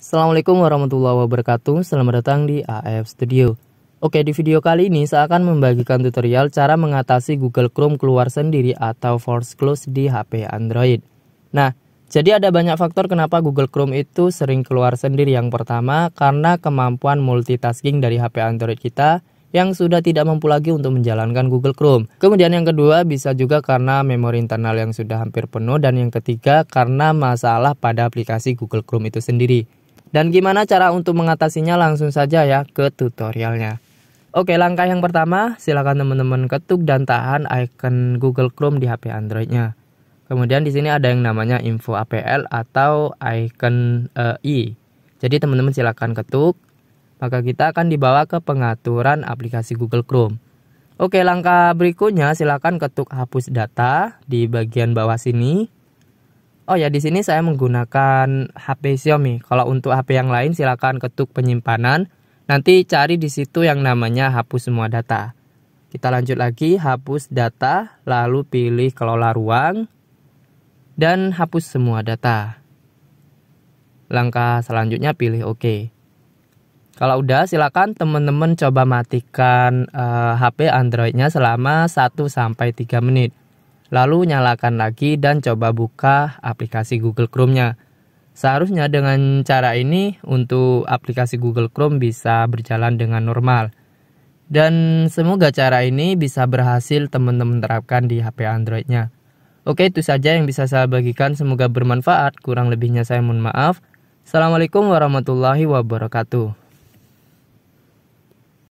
Assalamualaikum warahmatullahi wabarakatuh, selamat datang di AF Studio. Oke, di video kali ini saya akan membagikan tutorial cara mengatasi Google Chrome keluar sendiri atau force close di HP Android. Nah, jadi ada banyak faktor kenapa Google Chrome itu sering keluar sendiri. Yang pertama, karena kemampuan multitasking dari HP Android kita yang sudah tidak mampu lagi untuk menjalankan Google Chrome. Kemudian yang kedua bisa juga karena memori internal yang sudah hampir penuh dan yang ketiga karena masalah pada aplikasi Google Chrome itu sendiri. Dan gimana cara untuk mengatasinya langsung saja ya ke tutorialnya. Oke, langkah yang pertama, silakan teman-teman ketuk dan tahan icon Google Chrome di HP Androidnya. Kemudian di sini ada yang namanya info APL atau icon e, i. Jadi teman-teman silakan ketuk, maka kita akan dibawa ke pengaturan aplikasi Google Chrome. Oke, langkah berikutnya silakan ketuk hapus data di bagian bawah sini. Oh ya, di sini saya menggunakan HP Xiaomi. Kalau untuk HP yang lain silakan ketuk penyimpanan. Nanti cari di situ yang namanya hapus semua data. Kita lanjut lagi, hapus data, lalu pilih kelola ruang dan hapus semua data. Langkah selanjutnya pilih OK. Kalau udah silakan teman-teman coba matikan uh, eh, HP Androidnya selama 1 sampai 3 menit. Lalu nyalakan lagi dan coba buka aplikasi Google Chrome-nya. Seharusnya dengan cara ini untuk aplikasi Google Chrome bisa berjalan dengan normal. Dan semoga cara ini bisa berhasil teman-teman terapkan di HP Android-nya. Oke, itu saja yang bisa saya bagikan. Semoga bermanfaat. Kurang lebihnya saya mohon maaf. Assalamualaikum warahmatullahi wabarakatuh.